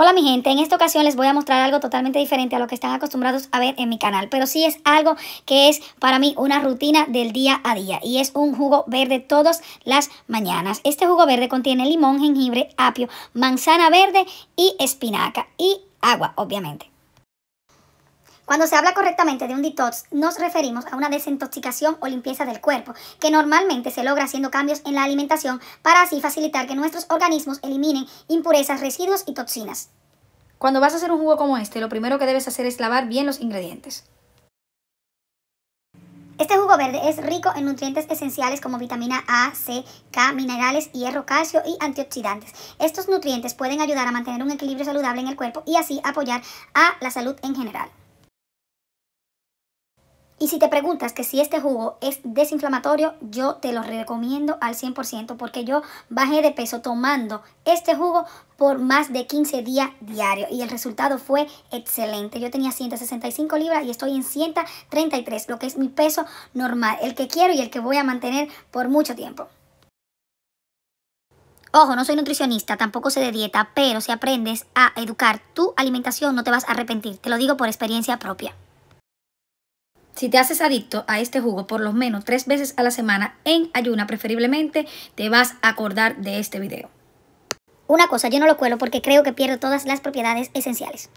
Hola mi gente, en esta ocasión les voy a mostrar algo totalmente diferente a lo que están acostumbrados a ver en mi canal, pero sí es algo que es para mí una rutina del día a día y es un jugo verde todas las mañanas. Este jugo verde contiene limón, jengibre, apio, manzana verde y espinaca y agua, obviamente. Cuando se habla correctamente de un detox, nos referimos a una desintoxicación o limpieza del cuerpo, que normalmente se logra haciendo cambios en la alimentación para así facilitar que nuestros organismos eliminen impurezas, residuos y toxinas. Cuando vas a hacer un jugo como este, lo primero que debes hacer es lavar bien los ingredientes. Este jugo verde es rico en nutrientes esenciales como vitamina A, C, K, minerales, hierro, calcio y antioxidantes. Estos nutrientes pueden ayudar a mantener un equilibrio saludable en el cuerpo y así apoyar a la salud en general. Y si te preguntas que si este jugo es desinflamatorio, yo te lo recomiendo al 100% porque yo bajé de peso tomando este jugo por más de 15 días diarios y el resultado fue excelente. Yo tenía 165 libras y estoy en 133, lo que es mi peso normal, el que quiero y el que voy a mantener por mucho tiempo. Ojo, no soy nutricionista, tampoco sé de dieta, pero si aprendes a educar tu alimentación no te vas a arrepentir, te lo digo por experiencia propia. Si te haces adicto a este jugo por lo menos tres veces a la semana en ayuna preferiblemente, te vas a acordar de este video. Una cosa, yo no lo cuelo porque creo que pierdo todas las propiedades esenciales.